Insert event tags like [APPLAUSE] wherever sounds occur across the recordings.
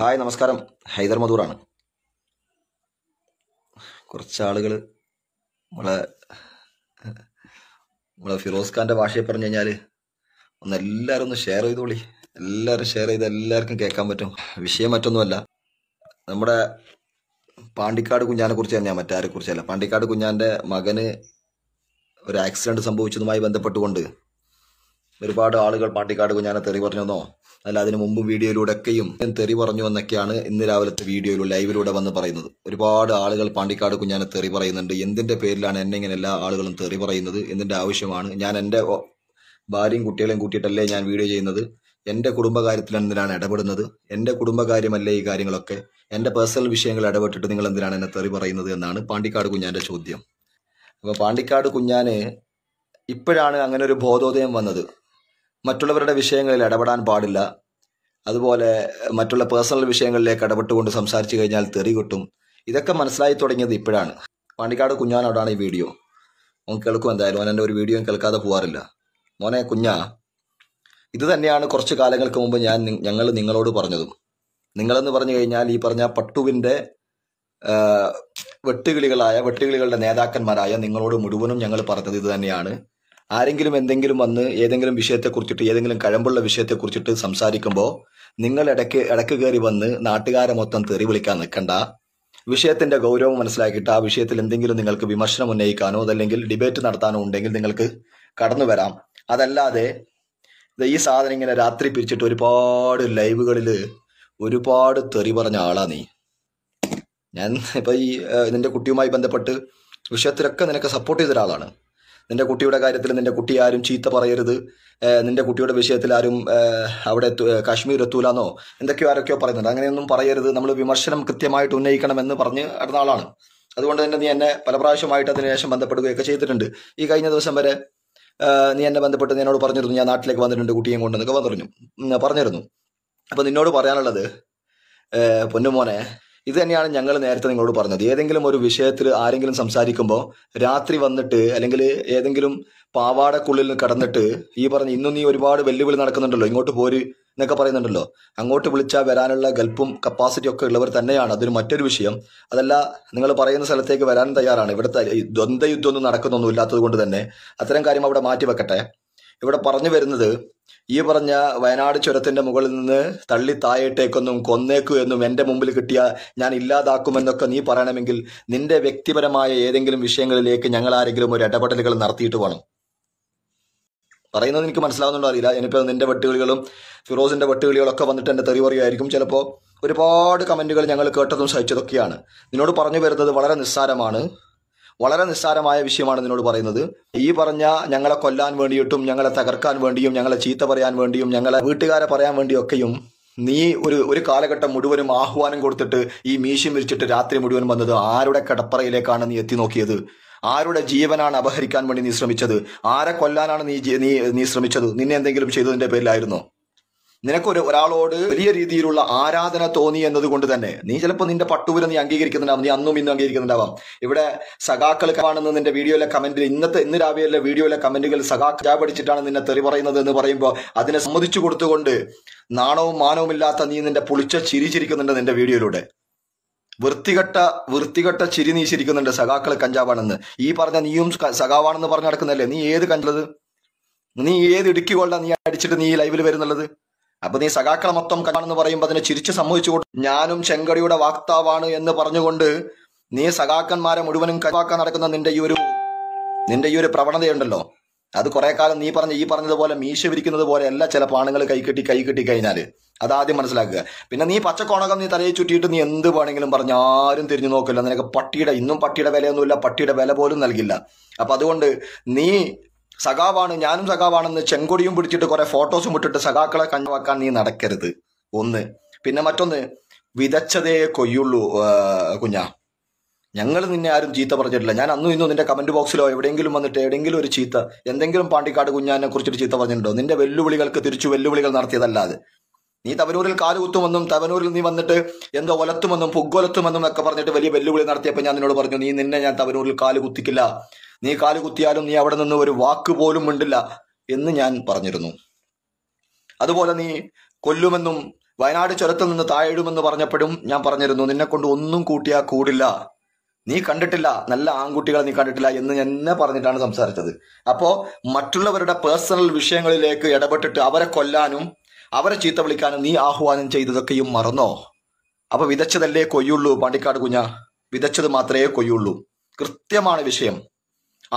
hi നമസ്കാരം ഹൈദർ മധൂറാണ് കുറച്ച് നമ്മളെ നമ്മളെ ഫിറോസ് ഖാൻ്റെ ഭാഷയെ പറഞ്ഞു കഴിഞ്ഞാൽ ഒന്ന് എല്ലാവരും ഒന്ന് ഷെയർ ചെയ്തോളി എല്ലാവരും ഷെയർ ചെയ്ത് എല്ലാവർക്കും കേൾക്കാൻ പറ്റും വിഷയം മറ്റൊന്നുമല്ല നമ്മുടെ പാണ്ടിക്കാട് കുഞ്ഞാനെ കുറിച്ച് ഞാൻ മറ്റാരെ കുറിച്ചല്ല പാണ്ടിക്കാട് കുഞ്ഞാൻ്റെ മകന് ഒരു ആക്സിഡൻറ്റ് സംഭവിച്ചതുമായി ബന്ധപ്പെട്ടുകൊണ്ട് ഒരുപാട് ആളുകൾ പാണ്ടിക്കാട് കുഞ്ഞാനെ തെറി പറഞ്ഞെന്നോ അല്ല അതിനു മുമ്പ് വീഡിയോയിലൂടെയൊക്കെയും തെറി പറഞ്ഞു എന്നൊക്കെയാണ് ഇന്ന് രാവിലത്തെ വീഡിയോയിലും ലൈവിലൂടെ വന്ന് പറയുന്നത് ഒരുപാട് ആളുകൾ പാണ്ടിക്കാട് കുഞ്ഞാനെ തെറി പറയുന്നുണ്ട് എന്തിന്റെ പേരിലാണ് എന്നെ ഇങ്ങനെ എല്ലാ ആളുകളും തെറി പറയുന്നത് എന്തിന്റെ ആവശ്യമാണ് ഞാൻ എൻ്റെ ഭാര്യയും കുട്ടികളെയും കൂട്ടിയിട്ടല്ലേ ഞാൻ വീഡിയോ ചെയ്യുന്നത് എൻ്റെ കുടുംബകാര്യത്തിൽ എന്തിനാണ് ഇടപെടുന്നത് എൻ്റെ കുടുംബകാര്യമല്ലേ ഈ കാര്യങ്ങളൊക്കെ എൻ്റെ പേഴ്സണൽ വിഷയങ്ങൾ ഇടപെട്ടിട്ട് നിങ്ങൾ എന്തിനാണ് എന്നെ തെറി പറയുന്നത് എന്നാണ് പാണ്ടിക്കാട് കുഞ്ഞാന്റെ ചോദ്യം അപ്പോൾ പാണ്ടിക്കാട് കുഞ്ഞാന് ഇപ്പോഴാണ് അങ്ങനെ ഒരു ബോധോദയം വന്നത് മറ്റുള്ളവരുടെ വിഷയങ്ങളിൽ ഇടപെടാൻ പാടില്ല അതുപോലെ മറ്റുള്ള പേഴ്സണൽ വിഷയങ്ങളിലേക്ക് ഇടപെട്ടുകൊണ്ട് സംസാരിച്ചു കഴിഞ്ഞാൽ തെറി കിട്ടും ഇതൊക്കെ മനസ്സിലായി തുടങ്ങിയത് ഇപ്പോഴാണ് പാണ്ടിക്കാട് കുഞ്ഞാനോടാണ് ഈ വീഡിയോ മോൻ കേൾക്കും എന്തായാലും ഓൻ എൻ്റെ ഒരു വീഡിയോ കേൾക്കാതെ പോവാറില്ല മോനെ കുഞ്ഞാ ഇത് തന്നെയാണ് കുറച്ച് കാലങ്ങൾക്ക് മുമ്പ് ഞാൻ ഞങ്ങൾ നിങ്ങളോട് പറഞ്ഞതും നിങ്ങളെന്ന് പറഞ്ഞു കഴിഞ്ഞാൽ ഈ പറഞ്ഞ പട്ടുവിൻ്റെ വെട്ടുകിളികളായ വെട്ടുകിളികളുടെ നേതാക്കന്മാരായ നിങ്ങളോട് മുഴുവനും ഞങ്ങൾ പറഞ്ഞത് ഇത് തന്നെയാണ് ആരെങ്കിലും എന്തെങ്കിലും വന്ന് ഏതെങ്കിലും വിഷയത്തെക്കുറിച്ചിട്ട് ഏതെങ്കിലും കഴമ്പുള്ള വിഷയത്തെക്കുറിച്ചിട്ട് സംസാരിക്കുമ്പോൾ നിങ്ങൾ ഇടയ്ക്ക് ഇടയ്ക്ക് കയറി വന്ന് നാട്ടുകാരെ മൊത്തം തെറി വിളിക്കാൻ നിൽക്കണ്ട വിഷയത്തിന്റെ ഗൗരവം മനസ്സിലാക്കിയിട്ട് ആ വിഷയത്തിൽ എന്തെങ്കിലും നിങ്ങൾക്ക് വിമർശനം ഉന്നയിക്കാനോ അതല്ലെങ്കിൽ ഡിബേറ്റ് നടത്താനോ ഉണ്ടെങ്കിൽ നിങ്ങൾക്ക് കടന്നു വരാം അതല്ലാതെ ഈ സാധനം ഇങ്ങനെ രാത്രി പിരിച്ചിട്ട് ഒരുപാട് ലൈവുകളിൽ ഒരുപാട് തെറി പറഞ്ഞ ആളാ നീ ഞാൻ ഇപ്പൊ ഈ നിന്റെ കുട്ടിയുമായി ബന്ധപ്പെട്ട് വിഷയത്തിലൊക്കെ നിനക്ക് സപ്പോർട്ട് ചെയ്ത ഒരാളാണ് നിന്റെ കുട്ടിയുടെ കാര്യത്തിൽ നിന്റെ കുട്ടി ആരും ചീത്ത പറയരുത് നിന്റെ കുട്ടിയുടെ വിഷയത്തിൽ ആരും അവിടെ കാശ്മീർ എന്നോ എന്തൊക്കെയോ ആരൊക്കെയോ പറയുന്നുണ്ട് അങ്ങനെയൊന്നും പറയരുത് നമ്മൾ വിമർശനം കൃത്യമായിട്ട് ഉന്നയിക്കണമെന്ന് പറഞ്ഞ് അടുന്ന ആളാണ് അതുകൊണ്ട് തന്നെ നീ എന്നെ പല പ്രാവശ്യമായിട്ട് അതിനുശേഷം ബന്ധപ്പെടുകയൊക്കെ ചെയ്തിട്ടുണ്ട് ഈ കഴിഞ്ഞ ദിവസം വരെ നീ എന്നെ ബന്ധപ്പെട്ട് നീ എന്നോട് പറഞ്ഞിരുന്നു ഞാൻ നാട്ടിലേക്ക് വന്നിട്ടുണ്ട് കുട്ടിയും കൊണ്ടെന്നൊക്കെ പറഞ്ഞു പറഞ്ഞിരുന്നു അപ്പൊ നിന്നോട് പറയാനുള്ളത് പൊന്നുമോനെ ഇത് തന്നെയാണ് ഞങ്ങൾ നേരത്തെ നിങ്ങളോട് പറഞ്ഞത് ഏതെങ്കിലും ഒരു വിഷയത്തിൽ ആരെങ്കിലും സംസാരിക്കുമ്പോൾ രാത്രി വന്നിട്ട് അല്ലെങ്കിൽ ഏതെങ്കിലും പാവാടക്കുള്ളിൽ കടന്നിട്ട് ഈ പറഞ്ഞ ഇന്നും നീ ഒരുപാട് വെല്ലുവിളി നടക്കുന്നുണ്ടല്ലോ ഇങ്ങോട്ട് പോര് എന്നൊക്കെ പറയുന്നുണ്ടല്ലോ അങ്ങോട്ട് വിളിച്ചാൽ വരാനുള്ള ഗൾപ്പും കപ്പാസിറ്റി ഒക്കെ ഉള്ളവർ തന്നെയാണ് അതൊരു മറ്റൊരു വിഷയം അതല്ല നിങ്ങൾ പറയുന്ന സ്ഥലത്തേക്ക് വരാൻ തയ്യാറാണ് ഇവിടുത്തെ ദ്വന്ദ്വ നടക്കുന്നൊന്നും ഇല്ലാത്തത് കൊണ്ട് തന്നെ അത്തരം കാര്യം അവിടെ മാറ്റി വെക്കട്ടെ ഇവിടെ പറഞ്ഞു വരുന്നത് ഈ പറഞ്ഞ വയനാട് ചുരത്തിൻ്റെ മുകളിൽ നിന്ന് തള്ളി താഴേട്ടേക്കൊന്നും കൊന്നേക്കു എന്നും എൻ്റെ മുമ്പിൽ കിട്ടിയ ഞാൻ ഇല്ലാതാക്കുമെന്നൊക്കെ നീ പറയണമെങ്കിൽ നിന്റെ വ്യക്തിപരമായ ഏതെങ്കിലും വിഷയങ്ങളിലേക്ക് ഞങ്ങൾ ആരെങ്കിലും ഒരു ഇടപെടലുകൾ നടത്തിയിട്ട് വേണം പറയുന്നത് എനിക്ക് മനസ്സിലാവുന്നുണ്ടോ അറിയില്ല ഇനിയിപ്പോൾ നിന്റെ വെട്ടുകളികളും ഫിറോസിന്റെ വെട്ടുകളികളൊക്കെ വന്നിട്ട് എന്റെ തെറി പറയുമായിരിക്കും ചിലപ്പോൾ ഒരുപാട് കമന്റുകൾ ഞങ്ങൾ കേട്ടതും സഹിച്ചതൊക്കെയാണ് നിന്നോട് പറഞ്ഞു വരുന്നത് വളരെ നിസ്സാരമാണ് വളരെ നിസ്സാരമായ വിഷയമാണ് നിന്നോട് പറയുന്നത് ഈ പറഞ്ഞ ഞങ്ങളെ കൊല്ലാൻ വേണ്ടിയിട്ടും ഞങ്ങളെ തകർക്കാൻ വേണ്ടിയും ഞങ്ങളെ ചീത്ത പറയാൻ വേണ്ടിയും ഞങ്ങളെ വീട്ടുകാരെ പറയാൻ വേണ്ടിയൊക്കെയും നീ ഒരു ഒരു കാലഘട്ടം മുഴുവനും ആഹ്വാനം കൊടുത്തിട്ട് ഈ മീശം വിരിച്ചിട്ട് രാത്രി മുഴുവൻ വന്നത് ആരുടെ കടപ്പറയിലേക്കാണ് നീ എത്തി നോക്കിയത് ആരുടെ ജീവനാണ് അപഹരിക്കാൻ വേണ്ടി നീ ശ്രമിച്ചത് ആരെ കൊല്ലാനാണ് നീ നീ ശ്രമിച്ചത് നിന്നെ എന്തെങ്കിലും ചെയ്തതിന്റെ പേരിലായിരുന്നോ നിനക്കൊരു ഒരാളോട് വലിയ രീതിയിലുള്ള ആരാധന തോന്നി എന്നതുകൊണ്ട് തന്നെ നീ ചിലപ്പോൾ നിന്റെ പട്ടുവിനെ നീ അംഗീകരിക്കുന്നുണ്ടാവും നീ അന്നും ഇന്നും അംഗീകരിക്കുന്നുണ്ടാവാം ഇവിടെ സഖാക്കൾ കാണുന്ന നിന്റെ വീഡിയോയിലെ കമന്റിൽ ഇന്നത്തെ ഇന്ന് രാവിലെ വീഡിയോയിലെ കമന്റുകൾ സഖാക്ക പഠിച്ചിട്ടാണ് നിന്നെ തെറി പറയുന്നത് എന്ന് പറയുമ്പോൾ അതിനെ സമ്മതിച്ചു കൊടുത്തുകൊണ്ട് നാണവും മാനവും ഇല്ലാത്ത നീ നിന്റെ പുളിച്ച ചിരി നിന്റെ വീഡിയോയിലൂടെ വൃത്തികെട്ട വൃത്തികെട്ട ചിരി നീ ചിരിക്കുന്നുണ്ട് സഖാക്കൾ കഞ്ചാവാണെന്ന് ഈ പറഞ്ഞ നീയും സഖാവാണെന്ന് പറഞ്ഞു നടക്കുന്നല്ലേ നീ ഏത് കണ്ടത് നീ ഏത് ഇടുക്കി കൊള്ള നീ അടിച്ചിട്ട് നീ ലൈവിൽ വരുന്നുള്ളത് അപ്പൊ നീ സഖാക്കളെ മൊത്തം കാണുന്നു പറയുമ്പോൾ അതിനെ ചിരിച്ചു സമ്മതിച്ചു ഞാനും ചെങ്കടിയുടെ വാക്താവാണ് എന്ന് പറഞ്ഞുകൊണ്ട് നീ സഖാക്കന്മാരെ മുഴുവനും കൈവാക്കാൻ നടക്കുന്ന നിന്റെ ഈ ഒരു നിന്റെ ഈ ഒരു പ്രവണതയുണ്ടല്ലോ അത് കുറെ കാലം നീ പറഞ്ഞ ഈ പറഞ്ഞതുപോലെ മീശ വിരിക്കുന്നത് പോലെ അല്ല ചില പാണുങ്ങൾ കൈകെട്ടി കൈകെട്ടി കഴിഞ്ഞാല് അത് ആദ്യം മനസ്സിലാക്കുക പിന്നെ നീ പച്ചക്കോണകം നീ തലയിൽ ചുറ്റിയിട്ട് നീ എന്ത് വേണമെങ്കിലും പറഞ്ഞു ആരും തിരിഞ്ഞു നോക്കില്ല നിനക്ക് പട്ടിയുടെ ഇന്നും പട്ടിയുടെ വിലയൊന്നുമില്ല പട്ടിയുടെ വില പോലും നൽകില്ല അപ്പൊ അതുകൊണ്ട് നീ സഖാവാണ് ഞാനും സഖാവാണെന്ന് ചെങ്കൊടിയും പിടിച്ചിട്ട് കുറെ ഫോട്ടോസും ഇട്ടിട്ട് സഖാക്കളെ കണ്ണുവാക്കാൻ നീ നടക്കരുത് ഒന്ന് പിന്നെ മറ്റൊന്ന് വിതച്ചതേ കൊയ്യുള്ളൂ കുഞ്ഞാ ഞങ്ങൾ നിന്നെ ആരും ചീത്ത പറഞ്ഞിട്ടില്ല ഞാൻ അന്നും ഇന്നും നിന്റെ കമന്റ് ബോക്സിലോ എവിടെയെങ്കിലും വന്നിട്ട് എവിടെയെങ്കിലും ഒരു ചീത്ത എന്തെങ്കിലും പാണ്ടിക്കാട് കുഞ്ഞാനെ കുറിച്ചിട്ട് ചീത്ത പറഞ്ഞിട്ടുണ്ടോ നിന്റെ വെല്ലുവിളികൾക്ക് തിരിച്ചു വെല്ലുവിളികൾ നടത്തിയതല്ലാതെ നീ തവനൂരിൽ കാലുകുത്തുമെന്നും തവനൂരിൽ നീ വന്നിട്ട് എന്തോ ഒലത്തുമെന്നും പുഗ്ഗൊലത്തുമെന്നും ഒക്കെ പറഞ്ഞിട്ട് വലിയ വെല്ലുവിളി നടത്തിയപ്പോൾ ഞാൻ നിന്നോട് പറഞ്ഞു നീ നിന്നെ ഞാൻ തവനൂരിൽ കാലുകുത്തിക്കില്ല നീ കാലുകുത്തിയാലും നീ അവിടെ നിന്ന് ഒരു വാക്ക് പോലും മിണ്ടില്ല എന്ന് ഞാൻ പറഞ്ഞിരുന്നു അതുപോലെ നീ കൊല്ലുമെന്നും വയനാട് ചുരത്തിൽ നിന്ന് താഴെയിടുമെന്ന് പറഞ്ഞപ്പോഴും ഞാൻ പറഞ്ഞിരുന്നു നിന്നെ കൊണ്ട് ഒന്നും കൂട്ടിയാ കൂടില്ല നീ കണ്ടിട്ടില്ല നല്ല ആൺകുട്ടികളെ നീ കണ്ടിട്ടില്ല എന്ന് എന്നെ പറഞ്ഞിട്ടാണ് സംസാരിച്ചത് അപ്പോൾ മറ്റുള്ളവരുടെ പേഴ്സണൽ വിഷയങ്ങളിലേക്ക് ഇടപെട്ടിട്ട് അവരെ കൊല്ലാനും അവരെ ചീത്ത വിളിക്കാനും നീ ആഹ്വാനം ചെയ്തതൊക്കെയും മറന്നോ അപ്പോൾ വിതച്ചതല്ലേ കൊയ്യുള്ളൂ പാണ്ടിക്കാട് കുഞ്ഞ വിതച്ചത് മാത്രമേ കൊയ്യുള്ളൂ കൃത്യമാണ് വിഷയം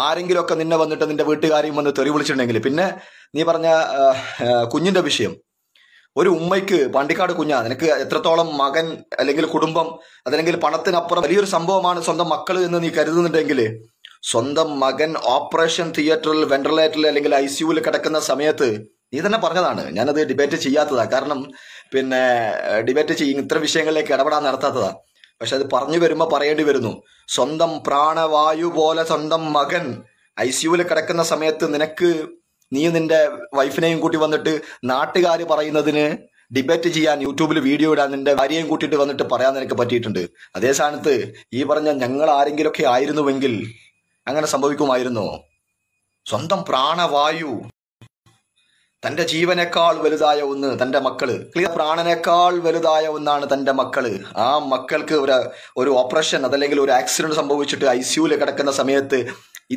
ആരെങ്കിലുമൊക്കെ നിന്നെ വന്നിട്ട് നിന്റെ വീട്ടുകാരെയും വന്ന് തെറി വിളിച്ചിട്ടുണ്ടെങ്കിൽ പിന്നെ നീ പറഞ്ഞ കുഞ്ഞിന്റെ വിഷയം ഒരു ഉമ്മയ്ക്ക് പണ്ടിക്കാട് കുഞ്ഞാ നിനക്ക് എത്രത്തോളം മകൻ അല്ലെങ്കിൽ കുടുംബം അതല്ലെങ്കിൽ പണത്തിനപ്പുറം വലിയൊരു സംഭവമാണ് സ്വന്തം മക്കൾ എന്ന് നീ കരുതുന്നുണ്ടെങ്കിൽ സ്വന്തം മകൻ ഓപ്പറേഷൻ തിയേറ്ററിൽ വെന്റിലേറ്ററിൽ അല്ലെങ്കിൽ ഐ സിയുവിൽ കിടക്കുന്ന സമയത്ത് നീ തന്നെ പറഞ്ഞതാണ് ഞാനത് ഡിബേറ്റ് ചെയ്യാത്തതാ കാരണം പിന്നെ ഡിബേറ്റ് ചെയ്യും ഇത്ര വിഷയങ്ങളിലേക്ക് ഇടപെടാൻ നടത്താത്തതാണ് പക്ഷെ അത് പറഞ്ഞു വരുമ്പോൾ പറയേണ്ടി വരുന്നു സ്വന്തം പ്രാണവായു പോലെ സ്വന്തം മകൻ ഐ സിയുവിൽ കിടക്കുന്ന സമയത്ത് നിനക്ക് നീ നിന്റെ വൈഫിനെയും കൂട്ടി വന്നിട്ട് നാട്ടുകാർ പറയുന്നതിന് ഡിബേറ്റ് ചെയ്യാൻ യൂട്യൂബിൽ വീഡിയോ ഇടാൻ നിന്റെ ഭാര്യയും കൂട്ടിയിട്ട് വന്നിട്ട് പറയാൻ നിനക്ക് പറ്റിയിട്ടുണ്ട് അതേ സ്ഥാനത്ത് ഈ പറഞ്ഞ ഞങ്ങൾ ആരെങ്കിലുമൊക്കെ ആയിരുന്നുവെങ്കിൽ അങ്ങനെ സംഭവിക്കുമായിരുന്നോ സ്വന്തം പ്രാണവായു തൻ്റെ ജീവനേക്കാൾ വലുതായ ഒന്ന് തൻ്റെ മക്കള് ക്ലിയർ പ്രാണനേക്കാൾ വലുതായ ഒന്നാണ് തൻ്റെ മക്കള് ആ മക്കൾക്ക് ഒരു ഒരു ഓപ്പറേഷൻ അതല്ലെങ്കിൽ ഒരു ആക്സിഡന്റ് സംഭവിച്ചിട്ട് ഐ സിയുയിൽ കിടക്കുന്ന സമയത്ത്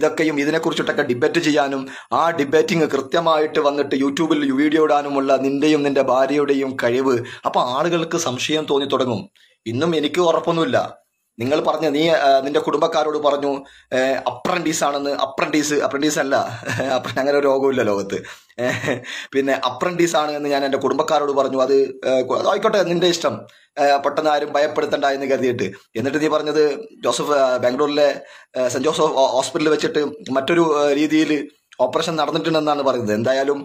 ഇതൊക്കെയും ഇതിനെക്കുറിച്ചിട്ടൊക്കെ ഡിബേറ്റ് ചെയ്യാനും ആ ഡിബേറ്റിംഗ് കൃത്യമായിട്ട് വന്നിട്ട് യൂട്യൂബിൽ വീഡിയോ ഇടാനുമുള്ള നിന്റെയും നിന്റെ ഭാര്യയുടെയും കഴിവ് അപ്പോൾ ആളുകൾക്ക് സംശയം തോന്നി തുടങ്ങും ഇന്നും എനിക്ക് ഉറപ്പൊന്നുമില്ല നിങ്ങൾ പറഞ്ഞു നീ നിന്റെ കുടുംബക്കാരോട് പറഞ്ഞു അപ്രൻറ്റീസ് ആണെന്ന് അപ്രൻറ്റീസ് അപ്രൻറ്റീസ് അല്ല [LAUGHS] അങ്ങനെ ഒരു രോഗമില്ല ലോകത്ത് പിന്നെ അപ്രൻറ്റീസ് ആണ് എന്ന് ഞാൻ എൻ്റെ കുടുംബക്കാരോട് പറഞ്ഞു അത് ആയിക്കോട്ടെ നിന്റെ ഇഷ്ടം പെട്ടെന്ന് ആരും ഭയപ്പെടുത്തണ്ട എന്ന് കരുതിയിട്ട് എന്നിട്ട് നീ പറഞ്ഞത് ജോസഫ് ബാംഗ്ലൂരിലെ സെന്റ് ജോസഫ് ഹോസ്പിറ്റലിൽ വെച്ചിട്ട് മറ്റൊരു രീതിയിൽ ഓപ്പറേഷൻ നടന്നിട്ടുണ്ടെന്നാണ് പറയുന്നത് എന്തായാലും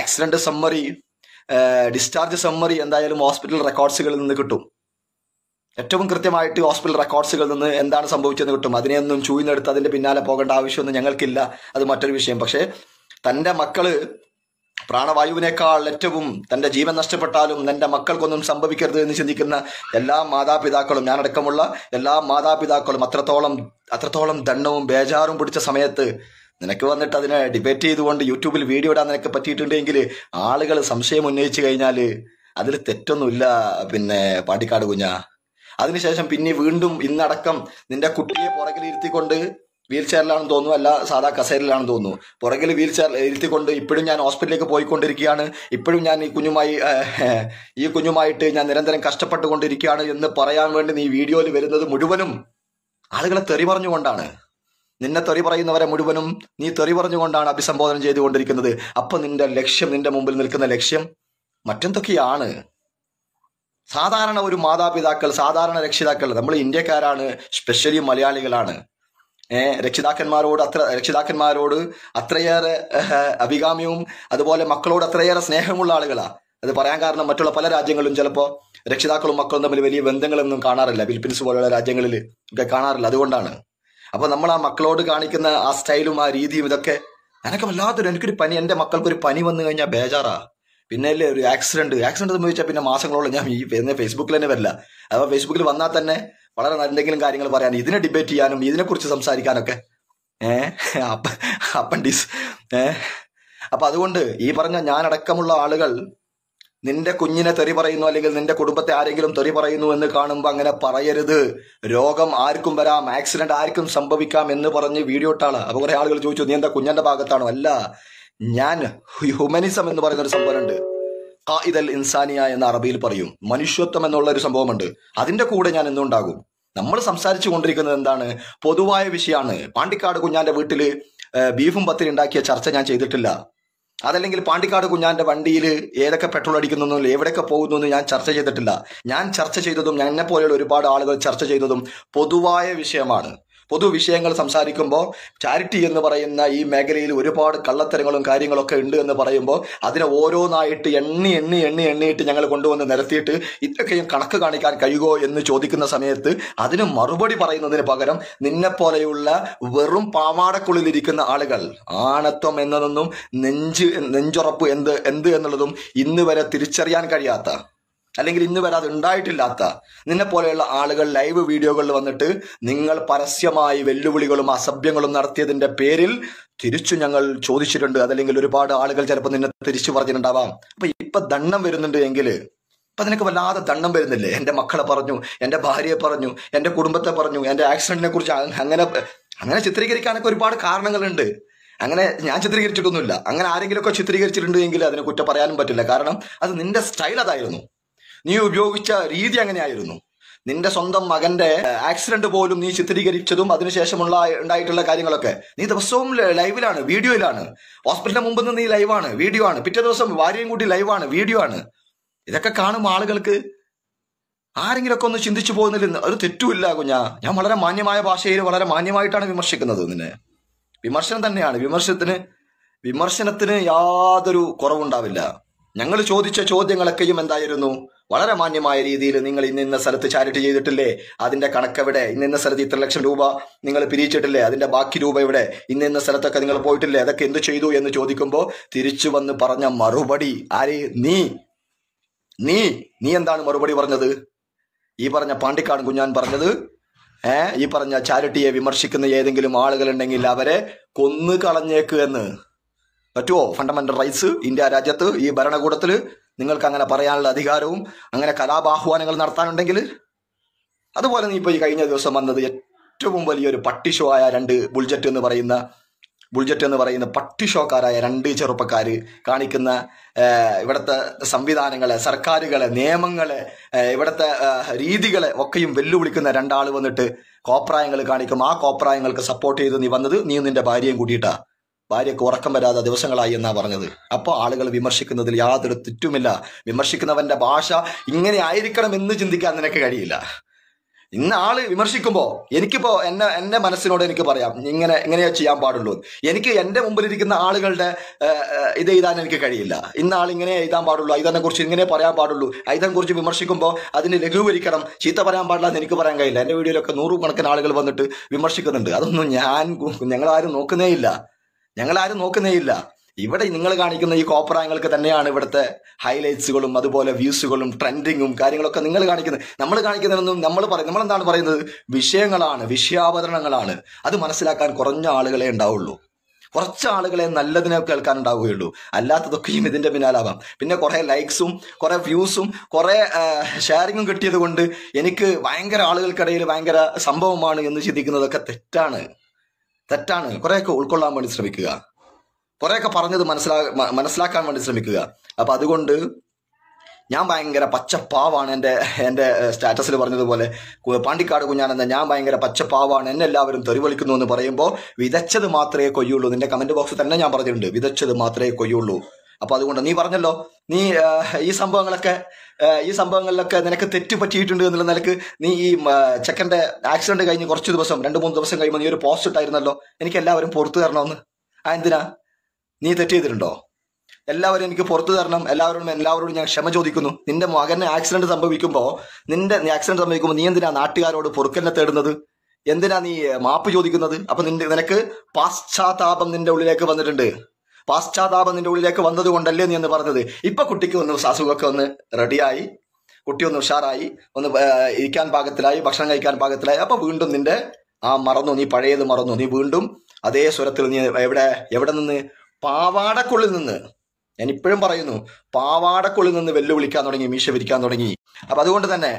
ആക്സിഡന്റ് സമ്മറി ഡിസ്ചാർജ് സമ്മറി എന്തായാലും ഹോസ്പിറ്റൽ റെക്കോർഡ്സുകളിൽ നിന്ന് കിട്ടും ഏറ്റവും കൃത്യമായിട്ട് ഹോസ്പിറ്റൽ റെക്കോർഡ്സുകളിൽ നിന്ന് എന്താണ് സംഭവിച്ചതെന്ന് കിട്ടും അതിനെയൊന്നും ചൂയിന്നെടുത്ത് അതിൻ്റെ പിന്നാലെ പോകേണ്ട ആവശ്യമൊന്നും ഞങ്ങൾക്കില്ല അത് മറ്റൊരു വിഷയം പക്ഷേ തൻ്റെ മക്കള് പ്രാണവായുവിനേക്കാൾ ഏറ്റവും തൻ്റെ ജീവൻ നഷ്ടപ്പെട്ടാലും എൻ്റെ മക്കൾക്കൊന്നും സംഭവിക്കരുത് എന്ന് ചിന്തിക്കുന്ന എല്ലാ മാതാപിതാക്കളും ഞാനടക്കമുള്ള എല്ലാ മാതാപിതാക്കളും അത്രത്തോളം അത്രത്തോളം ദണ്ണവും ബേജാറും പിടിച്ച സമയത്ത് നിനക്ക് വന്നിട്ട് അതിനെ ഡിബേറ്റ് ചെയ്തുകൊണ്ട് യൂട്യൂബിൽ വീഡിയോ ഇടാൻ നിനക്ക് പറ്റിയിട്ടുണ്ടെങ്കിൽ ആളുകൾ സംശയം ഉന്നയിച്ചു കഴിഞ്ഞാൽ അതിൽ തെറ്റൊന്നുമില്ല പിന്നെ പാണ്ടിക്കാട് കുഞ്ഞാ അതിനുശേഷം പിന്നെ വീണ്ടും ഇന്നടക്കം നിന്റെ കുട്ടിയെ പുറകിലിരുത്തിക്കൊണ്ട് വീൽ ചെയറിലാണെന്ന് തോന്നുന്നു അല്ല സാധാ കസേരയിലാണെന്ന് തോന്നുന്നു പുറകിൽ വീൽ ചെയർ ഇരുത്തിക്കൊണ്ട് ഇപ്പോഴും ഞാൻ ഹോസ്പിറ്റലിലേക്ക് പോയിക്കൊണ്ടിരിക്കുകയാണ് ഇപ്പോഴും ഞാൻ ഈ കുഞ്ഞുമായി ഈ കുഞ്ഞുമായിട്ട് ഞാൻ നിരന്തരം കഷ്ടപ്പെട്ടുകൊണ്ടിരിക്കുകയാണ് എന്ന് പറയാൻ വേണ്ടി നീ വീഡിയോയിൽ വരുന്നത് മുഴുവനും ആളുകളെ തെറി പറഞ്ഞുകൊണ്ടാണ് നിന്നെ തെറി പറയുന്നവരെ മുഴുവനും നീ തെറി പറഞ്ഞുകൊണ്ടാണ് അഭിസംബോധന ചെയ്തുകൊണ്ടിരിക്കുന്നത് അപ്പം നിന്റെ ലക്ഷ്യം നിന്റെ മുമ്പിൽ നിൽക്കുന്ന ലക്ഷ്യം മറ്റെന്തൊക്കെയാണ് സാധാരണ ഒരു മാതാപിതാക്കൾ സാധാരണ രക്ഷിതാക്കൾ നമ്മൾ ഇന്ത്യക്കാരാണ് സ്പെഷ്യലി മലയാളികളാണ് രക്ഷിതാക്കന്മാരോട് അത്ര രക്ഷിതാക്കന്മാരോട് അത്രയേറെ അഭികാമ്യവും അതുപോലെ മക്കളോട് അത്രയേറെ സ്നേഹമുള്ള ആളുകളാണ് അത് പറയാൻ കാരണം മറ്റുള്ള പല രാജ്യങ്ങളിലും ചിലപ്പോൾ രക്ഷിതാക്കളും മക്കളും തമ്മിൽ വലിയ ബന്ധങ്ങളൊന്നും കാണാറില്ല ഫിലിപ്പീൻസ് പോലുള്ള രാജ്യങ്ങളിൽ ഒക്കെ കാണാറില്ല അതുകൊണ്ടാണ് അപ്പോൾ നമ്മൾ ആ മക്കളോട് കാണിക്കുന്ന ആ സ്റ്റൈലും ആ രീതിയും ഇതൊക്കെ എനിക്ക് വല്ലാത്തൊരു എനിക്കൊരു പനി എൻ്റെ മക്കൾക്കൊരു പനി വന്നു കഴിഞ്ഞാൽ ബേജാറാ പിന്നെ അല്ലേ ഒരു ആക്സിഡന്റ് ആക്സിഡന്റ് സംഭവിച്ചാൽ പിന്നെ മാസങ്ങളോളം ഞാൻ ഈ ഫേസ്ബുക്കിൽ തന്നെ വരില്ല അപ്പൊ ഫേസ്ബുക്കിൽ വന്നാൽ തന്നെ വളരെ എന്തെങ്കിലും കാര്യങ്ങൾ പറയാനും ഇതിനെ ഡിബേറ്റ് ചെയ്യാനും ഇതിനെക്കുറിച്ച് സംസാരിക്കാനൊക്കെ ഏഹ് അപ്പൻഡീസ് ഏഹ് അപ്പൊ അതുകൊണ്ട് ഈ പറഞ്ഞ ഞാനടക്കമുള്ള ആളുകൾ നിന്റെ കുഞ്ഞിനെ തെറി പറയുന്നു അല്ലെങ്കിൽ നിന്റെ കുടുംബത്തെ ആരെങ്കിലും തെറി പറയുന്നു എന്ന് കാണുമ്പോൾ അങ്ങനെ പറയരുത് രോഗം ആർക്കും വരാം ആക്സിഡന്റ് ആർക്കും സംഭവിക്കാം എന്ന് പറഞ്ഞ് വീഡിയോ ഇട്ടാണ് അപ്പൊ കുറെ ആളുകൾ ചോദിച്ചു നീ എന്താ കുഞ്ഞന്റെ ഭാഗത്താണോ അല്ല ഞാൻ ഹ്യൂമനിസം എന്ന് പറയുന്ന ഒരു സംഭവമുണ്ട് ഖായിദൽ ഇൻസാനിയ എന്ന അറബിയിൽ പറയും മനുഷ്യത്വം എന്നുള്ള ഒരു സംഭവമുണ്ട് അതിന്റെ കൂടെ ഞാൻ എന്തുണ്ടാകും നമ്മൾ സംസാരിച്ചു കൊണ്ടിരിക്കുന്നത് എന്താണ് പൊതുവായ വിഷയമാണ് പാണ്ടിക്കാട് കുഞ്ഞാന്റെ വീട്ടിൽ ബീഫും പത്തിരി ഉണ്ടാക്കിയ ചർച്ച ഞാൻ ചെയ്തിട്ടില്ല അതല്ലെങ്കിൽ പാണ്ടിക്കാട് കുഞ്ഞാന്റെ വണ്ടിയിൽ ഏതൊക്കെ പെട്രോൾ അടിക്കുന്നു എവിടെയൊക്കെ പോകുന്നു ഞാൻ ചർച്ച ചെയ്തിട്ടില്ല ഞാൻ ചർച്ച ചെയ്തതും എന്നെ പോലെയുള്ള ഒരുപാട് ആളുകൾ ചർച്ച ചെയ്തതും പൊതുവായ വിഷയമാണ് പൊതുവിഷയങ്ങൾ സംസാരിക്കുമ്പോൾ ചാരിറ്റി എന്ന് പറയുന്ന ഈ മേഖലയിൽ ഒരുപാട് കള്ളത്തരങ്ങളും കാര്യങ്ങളൊക്കെ ഉണ്ട് എന്ന് പറയുമ്പോൾ അതിനെ ഓരോന്നായിട്ട് എണ്ണി എണ്ണി എണ്ണി എണ്ണിയിട്ട് ഞങ്ങൾ കൊണ്ടുവന്ന് നിരത്തിയിട്ട് ഇതൊക്കെയും കണക്ക് കാണിക്കാൻ കഴിയുമോ എന്ന് ചോദിക്കുന്ന സമയത്ത് അതിന് മറുപടി പറയുന്നതിന് പകരം നിന്നെപ്പോലെയുള്ള വെറും പാവാടക്കുള്ളിലിരിക്കുന്ന ആളുകൾ ആണത്വം എന്നതെന്നും നെഞ്ച് നെഞ്ചുറപ്പ് എന്ത് എന്ത് എന്നുള്ളതും ഇന്ന് വരെ തിരിച്ചറിയാൻ കഴിയാത്ത അല്ലെങ്കിൽ ഇന്ന് വരെ അത് ഉണ്ടായിട്ടില്ലാത്ത നിന്നെ പോലെയുള്ള ആളുകൾ ലൈവ് വീഡിയോകളിൽ വന്നിട്ട് നിങ്ങൾ പരസ്യമായി വെല്ലുവിളികളും അസഭ്യങ്ങളും നടത്തിയതിന്റെ പേരിൽ തിരിച്ചു ഞങ്ങൾ ചോദിച്ചിട്ടുണ്ട് അതല്ലെങ്കിൽ ഒരുപാട് ആളുകൾ ചിലപ്പോൾ നിന്നെ തിരിച്ചു പറഞ്ഞിട്ടുണ്ടാവാം അപ്പൊ ഇപ്പൊ ദണ്ണം വരുന്നുണ്ട് എങ്കിൽ അപ്പൊ നിനക്ക് വല്ലാതെ ദണ്ണം വരുന്നില്ലേ എന്റെ മക്കളെ പറഞ്ഞു എന്റെ ഭാര്യയെ പറഞ്ഞു എന്റെ കുടുംബത്തെ പറഞ്ഞു എന്റെ ആക്സിഡന്റിനെ കുറിച്ച് അങ്ങനെ അങ്ങനെ ചിത്രീകരിക്കാനൊക്കെ ഒരുപാട് കാരണങ്ങളുണ്ട് അങ്ങനെ ഞാൻ ചിത്രീകരിച്ചിട്ടൊന്നുമില്ല അങ്ങനെ ആരെങ്കിലുമൊക്കെ ചിത്രീകരിച്ചിട്ടുണ്ട് എങ്കിൽ അതിനെ കുറ്റം പറയാനും പറ്റില്ല കാരണം അത് നിന്റെ സ്റ്റൈൽ അതായിരുന്നു നീ ഉപയോഗിച്ച രീതി അങ്ങനെയായിരുന്നു നിന്റെ സ്വന്തം മകന്റെ ആക്സിഡന്റ് പോലും നീ ചിത്രീകരിച്ചതും അതിനുശേഷമുള്ള ഉണ്ടായിട്ടുള്ള കാര്യങ്ങളൊക്കെ നീ ദിവസവും ലൈവിലാണ് വീഡിയോയിലാണ് ഹോസ്പിറ്റലിന് മുമ്പ് നിന്ന് നീ ലൈവാണ് വീഡിയോ ആണ് പിറ്റേ ദിവസം ഭാര്യയും കൂടി ലൈവാണ് വീഡിയോ ആണ് ഇതൊക്കെ കാണും ആളുകൾക്ക് ഒക്കെ ഒന്ന് ചിന്തിച്ചു പോകുന്നില്ല ഒരു തെറ്റുമില്ല കുഞ്ഞാ ഞാൻ വളരെ മാന്യമായ ഭാഷയിൽ വളരെ മാന്യമായിട്ടാണ് വിമർശിക്കുന്നത് നിന്നെ വിമർശനം തന്നെയാണ് വിമർശനത്തിന് വിമർശനത്തിന് യാതൊരു കുറവുണ്ടാവില്ല ഞങ്ങൾ ചോദിച്ച ചോദ്യങ്ങളൊക്കെയും എന്തായിരുന്നു വളരെ മാന്യമായ രീതിയിൽ നിങ്ങൾ ഇന്ന് ഇന്ന സ്ഥലത്ത് ചാരിറ്റി ചെയ്തിട്ടില്ലേ അതിൻ്റെ കണക്കെവിടെ ഇന്ന് ഇന്ന സ്ഥലത്ത് ഇത്ര ലക്ഷം രൂപ നിങ്ങൾ പിരിയിച്ചിട്ടില്ലേ അതിൻ്റെ ബാക്കി രൂപ ഇവിടെ ഇന്ന് ഇന്ന സ്ഥലത്തൊക്കെ നിങ്ങൾ പോയിട്ടില്ലേ അതൊക്കെ എന്ത് ചെയ്തു എന്ന് ചോദിക്കുമ്പോൾ തിരിച്ചു വന്ന് പറഞ്ഞ മറുപടി ആര് നീ നീ നീ എന്താണ് മറുപടി പറഞ്ഞത് ഈ പറഞ്ഞ പാണ്ടിക്കാട് കുഞ്ഞാൻ പറഞ്ഞത് ഏ ഈ പറഞ്ഞ ചാരിറ്റിയെ വിമർശിക്കുന്ന ഏതെങ്കിലും ആളുകളുണ്ടെങ്കിൽ അവരെ കൊന്നു കളഞ്ഞേക്കു എന്ന് പറ്റുമോ ഫണ്ടമെന്റൽ റൈറ്റ്സ് ഇന്ത്യ രാജ്യത്ത് ഈ ഭരണകൂടത്തില് നിങ്ങൾക്ക് അങ്ങനെ പറയാനുള്ള അധികാരവും അങ്ങനെ കലാപാഹ്വാനങ്ങൾ നടത്താനുണ്ടെങ്കിൽ അതുപോലെ നീ ഇപ്പോൾ ഈ കഴിഞ്ഞ ദിവസം വന്നത് ഏറ്റവും വലിയൊരു പട്ടിഷോ ആയ രണ്ട് ബുൾജറ്റ് എന്ന് പറയുന്ന ബുൾജറ്റ് എന്ന് പറയുന്ന പട്ടിഷോക്കാരായ രണ്ട് ചെറുപ്പക്കാർ കാണിക്കുന്ന ഇവിടുത്തെ സംവിധാനങ്ങളെ സർക്കാരുകളെ നിയമങ്ങളെ ഇവിടുത്തെ രീതികളെ ഒക്കെയും വെല്ലുവിളിക്കുന്ന രണ്ടാൾ വന്നിട്ട് കോപ്രായങ്ങൾ കാണിക്കും ആ കോപ്രായങ്ങൾക്ക് സപ്പോർട്ട് ചെയ്ത് നീ വന്നത് നീ നിന്റെ ഭാര്യയും കൂട്ടിയിട്ടാ ഭാര്യയ്ക്ക് ഉറക്കം വരാതെ ദിവസങ്ങളായി എന്നാ പറഞ്ഞത് അപ്പോൾ ആളുകൾ വിമർശിക്കുന്നതിൽ യാതൊരു തെറ്റുമില്ല വിമർശിക്കുന്നവന്റെ ഭാഷ ഇങ്ങനെ ആയിരിക്കണം എന്ന് ചിന്തിക്കാൻ നിനക്ക് കഴിയില്ല ഇന്ന് ആള് വിമർശിക്കുമ്പോൾ എനിക്കിപ്പോ എന്നെ എന്റെ മനസ്സിനോട് എനിക്ക് പറയാം ഇങ്ങനെ എങ്ങനെയാ ചെയ്യാൻ പാടുള്ളൂ എനിക്ക് എൻ്റെ മുമ്പിലിരിക്കുന്ന ആളുകളുടെ ഇത് എഴുതാൻ എനിക്ക് കഴിയില്ല ഇന്ന ആൾ ഇങ്ങനെ എഴുതാൻ പാടുള്ളൂ ഐതനെ കുറിച്ച് ഇങ്ങനെ പറയാൻ പാടുള്ളൂ ഐതനെ കുറിച്ച് വിമർശിക്കുമ്പോൾ അതിനെ ലഘൂകരിക്കണം ചീത്ത പറയാൻ പാടില്ല എന്ന് എനിക്ക് പറയാൻ കഴിയില്ല എൻ്റെ വീഡിയോയിലൊക്കെ നൂറുകണക്കിന് ആളുകൾ വന്നിട്ട് വിമർശിക്കുന്നുണ്ട് അതൊന്നും ഞാൻ ഞങ്ങളാരും നോക്കുന്നേ ഇല്ല ഞങ്ങൾ ആരും നോക്കുന്നേയില്ല ഇവിടെ നിങ്ങൾ കാണിക്കുന്ന ഈ കോപ്രായങ്ങൾക്ക് തന്നെയാണ് ഇവിടുത്തെ ഹൈലൈറ്റ്സുകളും അതുപോലെ വ്യൂസുകളും ട്രെൻഡിങ്ങും കാര്യങ്ങളൊക്കെ നിങ്ങൾ കാണിക്കുന്നത് നമ്മൾ കാണിക്കുന്നതൊന്നും നമ്മൾ പറയും നമ്മൾ എന്താണ് പറയുന്നത് വിഷയങ്ങളാണ് വിഷയാവതരണങ്ങളാണ് അത് മനസ്സിലാക്കാൻ കുറഞ്ഞ ആളുകളെ ഉണ്ടാവുള്ളൂ കുറച്ച് ആളുകളെ നല്ലതിനെ കേൾക്കാൻ ഉണ്ടാവുകയുള്ളൂ അല്ലാത്തതൊക്കെയും ഇതിന്റെ പിന്നാലാവാം പിന്നെ കുറെ ലൈക്സും കുറെ വ്യൂസും കുറെ ഷെയറിങ്ങും കിട്ടിയത് കൊണ്ട് എനിക്ക് ഭയങ്കര ആളുകൾക്കിടയിൽ ഭയങ്കര സംഭവമാണ് എന്ന് ചിന്തിക്കുന്നതൊക്കെ തെറ്റാണ് തെറ്റാണ് കുറേയൊക്കെ ഉൾക്കൊള്ളാൻ വേണ്ടി ശ്രമിക്കുക കുറേയൊക്കെ പറഞ്ഞത് മനസ്സിലാ മനസ്സിലാക്കാൻ വേണ്ടി ശ്രമിക്കുക അപ്പം അതുകൊണ്ട് ഞാൻ ഭയങ്കര പച്ചപ്പാവാണ് എൻ്റെ എൻ്റെ സ്റ്റാറ്റസിൽ പറഞ്ഞതുപോലെ പാണ്ടിക്കാട് കുഞ്ഞാനെന്ന ഞാൻ ഭയങ്കര പച്ചപ്പാവാണ് എന്നെ എല്ലാവരും തെറിവിളിക്കുന്നു എന്ന് പറയുമ്പോൾ വിതച്ചത് മാത്രമേ കൊയ്യുള്ളൂ നിന്റെ കമൻറ്റ് ബോക്സിൽ തന്നെ ഞാൻ പറഞ്ഞിട്ടുണ്ട് വിതച്ചത് മാത്രമേ കൊയ്യുള്ളൂ അപ്പോൾ അതുകൊണ്ട് നീ പറഞ്ഞല്ലോ നീ ഈ സംഭവങ്ങളൊക്കെ ഈ സംഭവങ്ങളിലൊക്കെ നിനക്ക് തെറ്റ് പറ്റിയിട്ടുണ്ട് എന്നുള്ള നിലക്ക് നീ ഈ ചെക്കന്റെ ആക്സിഡന്റ് കഴിഞ്ഞ് കുറച്ച് ദിവസം രണ്ട് മൂന്ന് ദിവസം കഴിയുമ്പോൾ നീ ഒരു പോസ്റ്റ് ഇട്ടായിരുന്നല്ലോ എനിക്ക് എല്ലാവരും പുറത്തു തരണമെന്ന് ആ എന്തിനാ നീ തെറ്റ് ചെയ്തിട്ടുണ്ടോ എല്ലാവരും എനിക്ക് പുറത്തു തരണം എല്ലാവരോടും എല്ലാവരോടും ഞാൻ ക്ഷമ ചോദിക്കുന്നു നിന്റെ മകനെ ആക്സിഡന്റ് സംഭവിക്കുമ്പോൾ നിന്റെ ആക്സിഡന്റ് സംഭവിക്കുമ്പോൾ നീ എന്തിനാ നാട്ടുകാരോട് പൊറുക്കനെ തേടുന്നത് എന്തിനാ നീ മാപ്പ് ചോദിക്കുന്നത് അപ്പൊ നിന്റെ നിനക്ക് പാശ്ചാത്താപം നിന്റെ ഉള്ളിലേക്ക് വന്നിട്ടുണ്ട് പാശ്ചാത്താപം നിന്റെ ഉള്ളിലേക്ക് വന്നതുകൊണ്ടല്ലേ നീ എന്ന് പറഞ്ഞത് ഇപ്പൊ കുട്ടിക്ക് ഒന്ന് അസുഖമൊക്കെ ഒന്ന് റെഡിയായി കുട്ടി ഒന്ന് ഉഷാറായി ഒന്ന് ഇരിക്കാൻ പാകത്തിലായി ഭക്ഷണം കഴിക്കാൻ പാകത്തിലായി അപ്പൊ വീണ്ടും നിന്റെ ആ മറന്നു നീ പഴയത് മറന്നു നീ വീണ്ടും അതേ സ്വരത്തിൽ നീ എവിടെ എവിടെ നിന്ന് പാവാടക്കുള്ളിൽ നിന്ന് ഞാൻ ഇപ്പോഴും പറയുന്നു പാവാടക്കുള്ളിൽ നിന്ന് വെല്ലുവിളിക്കാൻ തുടങ്ങി മീശ വിരിക്കാൻ തുടങ്ങി അപ്പൊ അതുകൊണ്ട് തന്നെ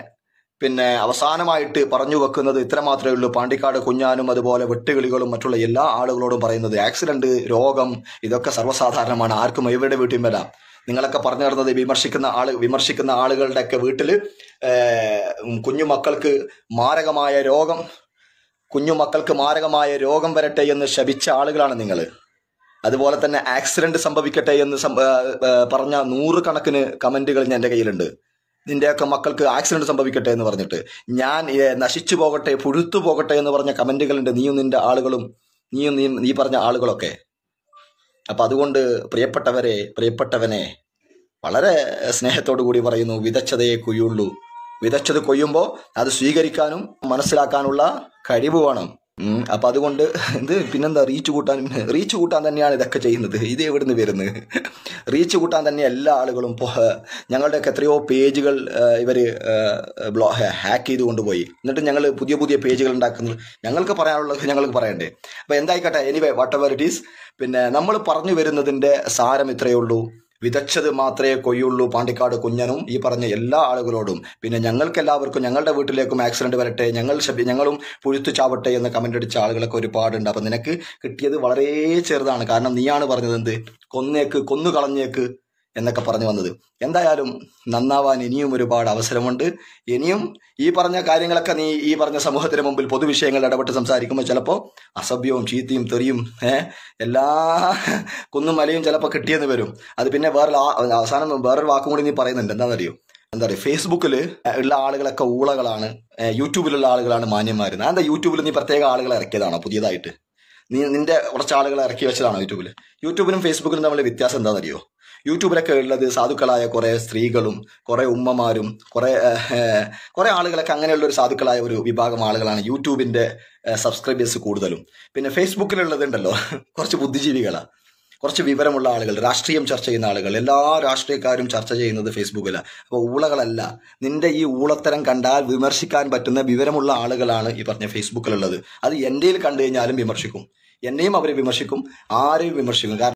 പിന്നെ അവസാനമായിട്ട് പറഞ്ഞു വെക്കുന്നത് ഇത്ര മാത്രമേ ഉള്ളൂ പാണ്ടിക്കാട് കുഞ്ഞാനും അതുപോലെ വെട്ടുകിളികളും മറ്റുള്ള എല്ലാ ആളുകളോടും പറയുന്നത് ആക്സിഡന്റ് രോഗം ഇതൊക്കെ സർവ്വസാധാരണമാണ് ആർക്കും എവിടെ വീട്ടിൽ വരാം നിങ്ങളൊക്കെ പറഞ്ഞു തരുന്നത് വിമർശിക്കുന്ന ആള് വിമർശിക്കുന്ന ആളുകളുടെയൊക്കെ വീട്ടിൽ കുഞ്ഞു മക്കൾക്ക് മാരകമായ രോഗം കുഞ്ഞു മക്കൾക്ക് മാരകമായ രോഗം വരട്ടെ എന്ന് ശപിച്ച ആളുകളാണ് നിങ്ങൾ അതുപോലെ തന്നെ ആക്സിഡന്റ് സംഭവിക്കട്ടെ എന്ന് പറഞ്ഞ നൂറുകണക്കിന് കമന്റുകൾ ഞാൻ എൻ്റെ കയ്യിലുണ്ട് നിന്റെയൊക്കെ മക്കൾക്ക് ആക്സിഡന്റ് സംഭവിക്കട്ടെ എന്ന് പറഞ്ഞിട്ട് ഞാൻ നശിച്ചു പോകട്ടെ പുഴുത്തു പോകട്ടെ എന്ന് പറഞ്ഞ കമന്റുകളുണ്ട് നീയും നിന്റെ ആളുകളും നീയും നീ നീ പറഞ്ഞ ആളുകളൊക്കെ അപ്പൊ അതുകൊണ്ട് പ്രിയപ്പെട്ടവരെ പ്രിയപ്പെട്ടവനെ വളരെ സ്നേഹത്തോടു കൂടി പറയുന്നു വിതച്ചതയെ കൊയ്യുള്ളൂ വിതച്ചത് കൊയ്യുമ്പോൾ അത് സ്വീകരിക്കാനും മനസ്സിലാക്കാനുള്ള കഴിവ് വേണം അപ്പൊ അതുകൊണ്ട് ഇത് പിന്നെന്താ റീച്ച് കൂട്ടാൻ റീച്ച് കൂട്ടാൻ തന്നെയാണ് ഇതൊക്കെ ചെയ്യുന്നത് ഇത് എവിടുന്ന് വരുന്നത് റീച്ച് കൂട്ടാൻ തന്നെ എല്ലാ ആളുകളും ഞങ്ങളുടെയൊക്കെ എത്രയോ പേജുകൾ ഇവർ ഹാക്ക് ചെയ്ത് കൊണ്ടുപോയി എന്നിട്ട് ഞങ്ങൾ പുതിയ പുതിയ പേജുകൾ ഉണ്ടാക്കുന്നത് ഞങ്ങൾക്ക് പറയാനുള്ളത് ഞങ്ങൾക്ക് പറയണ്ടേ അപ്പോൾ എന്തായിക്കോട്ടെ anyway whatever it is പിന്നെ നമ്മൾ പറഞ്ഞു വരുന്നതിന്റെ സാരം ഇത്രയേ ഉള്ളൂ വിതച്ചത് മാത്രമേ കൊയ്യുള്ളൂ പാണ്ടിക്കാട് കുഞ്ഞനും ഈ പറഞ്ഞ എല്ലാ ആളുകളോടും പിന്നെ ഞങ്ങൾക്ക് എല്ലാവർക്കും ഞങ്ങളുടെ വീട്ടിലേക്കും ആക്സിഡന്റ് വരട്ടെ ഞങ്ങൾ ഞങ്ങളും പുഴുത്തു ചാവട്ടെ എന്ന് കമന്റ് അടിച്ച ആളുകളൊക്കെ ഒരുപാടുണ്ട് അപ്പൊ നിനക്ക് കിട്ടിയത് വളരെ ചെറുതാണ് കാരണം നീയാണ് പറഞ്ഞത് എന്ത് കൊന്നേക്ക് കൊന്നു കളഞ്ഞേക്ക് എന്നൊക്കെ പറഞ്ഞു വന്നത് എന്തായാലും നന്നാവാൻ ഇനിയും ഒരുപാട് അവസരമുണ്ട് ഇനിയും ഈ പറഞ്ഞ കാര്യങ്ങളൊക്കെ നീ ഈ പറഞ്ഞ സമൂഹത്തിന് മുമ്പിൽ പൊതുവിഷയങ്ങൾ ഇടപെട്ട് സംസാരിക്കുമ്പോൾ ചിലപ്പോൾ അസഭ്യവും ചീത്തയും തെറിയും എല്ലാ കുന്നും മലയും ചിലപ്പോൾ കിട്ടിയെന്ന് വരും അത് പിന്നെ വേറെ അവസാനം വേറൊരു വാക്കും കൂടി നീ പറയുന്നുണ്ട് അറിയോ എന്താ പറയുക ഫേസ്ബുക്കിൽ ഉള്ള ആളുകളൊക്കെ ഊളകളാണ് യൂട്യൂബിലുള്ള ആളുകളാണ് മാന്യന്മാർ എന്താ യൂട്യൂബിൽ നീ പ്രത്യേക ആളുകളെ ഇറക്കിയതാണോ പുതിയതായിട്ട് നീ നിന്റെ കുറച്ച് ആളുകളെ ഇറക്കി വെച്ചതാണോ യൂട്യൂബിൽ യൂട്യൂബിലും ഫേസ്ബുക്കിലും തമ്മിൽ വ്യത്യാസം എന്താണെന്നറിയോ യൂട്യൂബിലൊക്കെ ഉള്ളത് സാധുക്കളായ കുറേ സ്ത്രീകളും കുറേ ഉമ്മമാരും കുറേ കുറേ ആളുകളൊക്കെ അങ്ങനെയുള്ള ഒരു സാധുക്കളായ ഒരു വിഭാഗം ആളുകളാണ് യൂട്യൂബിൻ്റെ സബ്സ്ക്രൈബേഴ്സ് കൂടുതലും പിന്നെ ഫേസ്ബുക്കിലുള്ളതുണ്ടല്ലോ [LAUGHS] കുറച്ച് ബുദ്ധിജീവികളാണ് കുറച്ച് വിവരമുള്ള ആളുകൾ രാഷ്ട്രീയം ചർച്ച ചെയ്യുന്ന ആളുകൾ എല്ലാ രാഷ്ട്രീയക്കാരും ചർച്ച ചെയ്യുന്നത് ഫേസ്ബുക്കിലാണ് അപ്പോൾ ഊളകളല്ല നിന്റെ ഈ ഊളത്തരം കണ്ടാൽ വിമർശിക്കാൻ പറ്റുന്ന വിവരമുള്ള ആളുകളാണ് ഈ പറഞ്ഞ ഫേസ്ബുക്കിലുള്ളത് അത് എൻ്റെയിൽ കണ്ടു കഴിഞ്ഞാലും വിമർശിക്കും എന്നെയും അവരെ വിമർശിക്കും ആരെയും വിമർശിക്കും കാരണം